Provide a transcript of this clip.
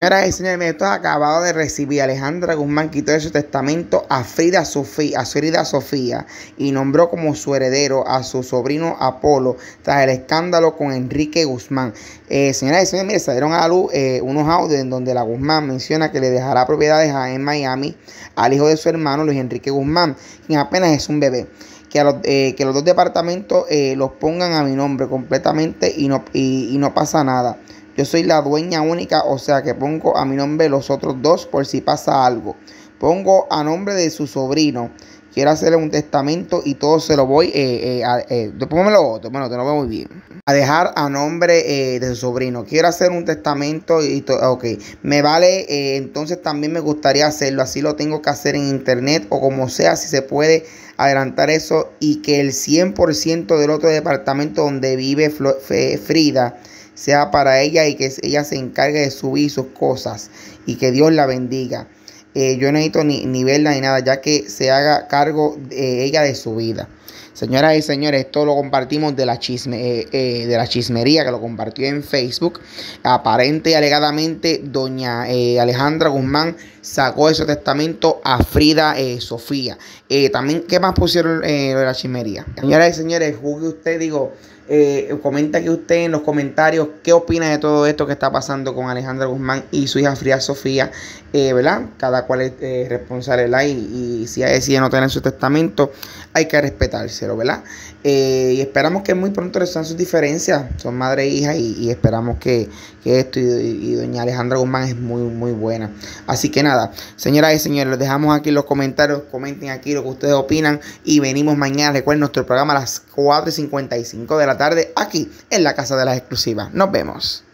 Señoras y señores, esto acabado de recibir. Alejandra Guzmán quitó de su testamento a Frida, Sofía, a Frida Sofía y nombró como su heredero a su sobrino Apolo tras el escándalo con Enrique Guzmán. Eh, señoras y señores, salieron a luz eh, unos audios en donde la Guzmán menciona que le dejará propiedades en Miami al hijo de su hermano Luis Enrique Guzmán, quien apenas es un bebé. Que, los, eh, que los dos departamentos eh, los pongan a mi nombre completamente y no, y no pasa nada yo soy la dueña única, o sea que pongo a mi nombre los otros dos por si pasa algo. Pongo a nombre de su sobrino. Quiero hacerle un testamento y todo se lo voy. Eh, eh, a, bueno, eh, te lo veo muy bien. A dejar a nombre de su sobrino. Quiero hacer un testamento y todo. Ok, me vale. entonces también me gustaría hacerlo. Así lo tengo que hacer en internet o como sea, si se puede adelantar eso y que el 100% del otro departamento donde vive Frida sea para ella y que ella se encargue de subir sus cosas y que Dios la bendiga. Eh, yo no necesito ni, ni verla ni nada, ya que se haga cargo de ella de su vida. Señoras y señores, esto lo compartimos de la, eh, eh, de la chismería que lo compartió en Facebook. Aparente y alegadamente, doña eh, Alejandra Guzmán sacó ese testamento a Frida Sofía. también, ¿qué más pusieron de la chismería? Señoras y señores, juzgue usted, digo, comenta que usted en los comentarios qué opina de todo esto que está pasando con Alejandra Guzmán y su hija Frida Sofía, ¿verdad? Cada cual es responsable, Y, si ella decide no tener su testamento, hay que respetar cero, ¿verdad? Eh, y esperamos que muy pronto resuelvan sus diferencias. Son madre e hija y, esperamos que, que esto y, doña Alejandra Guzmán es muy, muy buena. Así que nada, señoras y señores, dejamos aquí los comentarios. Comenten aquí lo que ustedes opinan y venimos mañana. Recuerden nuestro programa a las 4.55 de la tarde aquí en la Casa de las Exclusivas. Nos vemos.